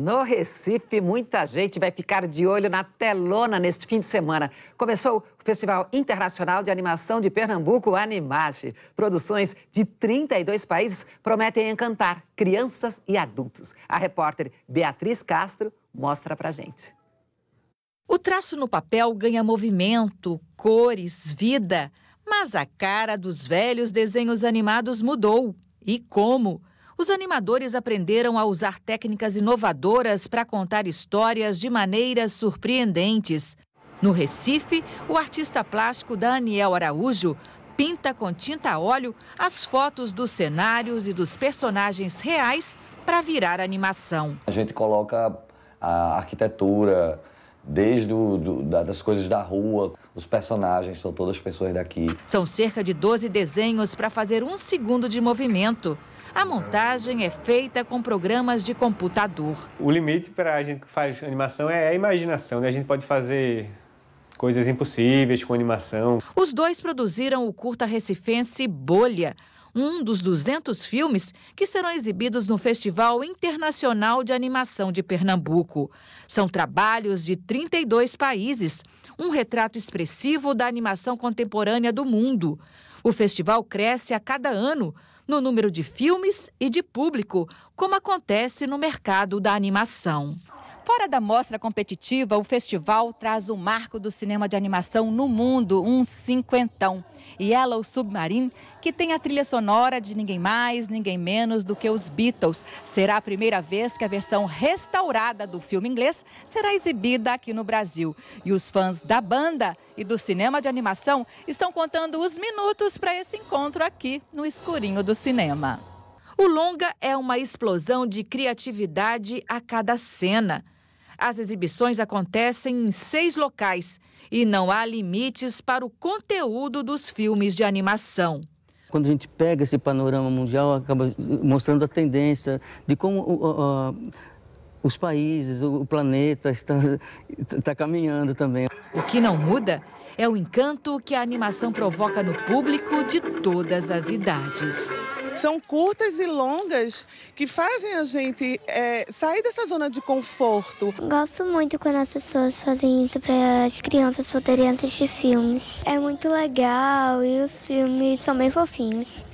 No Recife, muita gente vai ficar de olho na telona neste fim de semana. Começou o Festival Internacional de Animação de Pernambuco, Animage. Produções de 32 países prometem encantar crianças e adultos. A repórter Beatriz Castro mostra pra gente. O traço no papel ganha movimento, cores, vida, mas a cara dos velhos desenhos animados mudou. E como? Os animadores aprenderam a usar técnicas inovadoras para contar histórias de maneiras surpreendentes. No Recife, o artista plástico Daniel Araújo pinta com tinta a óleo as fotos dos cenários e dos personagens reais para virar animação. A gente coloca a arquitetura, desde o, do, das coisas da rua, os personagens são todas pessoas daqui. São cerca de 12 desenhos para fazer um segundo de movimento. A montagem é feita com programas de computador. O limite para a gente que faz animação é a imaginação, né? A gente pode fazer coisas impossíveis com animação. Os dois produziram o curta recifense Bolha um dos 200 filmes que serão exibidos no Festival Internacional de Animação de Pernambuco. São trabalhos de 32 países, um retrato expressivo da animação contemporânea do mundo. O festival cresce a cada ano no número de filmes e de público, como acontece no mercado da animação. Fora da mostra competitiva, o festival traz o marco do cinema de animação no mundo, um cinquentão. E ela, o Submarine, que tem a trilha sonora de ninguém mais, ninguém menos do que os Beatles. Será a primeira vez que a versão restaurada do filme inglês será exibida aqui no Brasil. E os fãs da banda e do cinema de animação estão contando os minutos para esse encontro aqui no escurinho do cinema. O longa é uma explosão de criatividade a cada cena. As exibições acontecem em seis locais e não há limites para o conteúdo dos filmes de animação. Quando a gente pega esse panorama mundial, acaba eh, mostrando a tendência de como uh, uh, os países, o planeta está, está caminhando também. O que não muda é o encanto que a animação provoca no público de todas as idades são curtas e longas que fazem a gente é, sair dessa zona de conforto. Gosto muito quando as pessoas fazem isso para as crianças poderem assistir filmes. É muito legal e os filmes são bem fofinhos.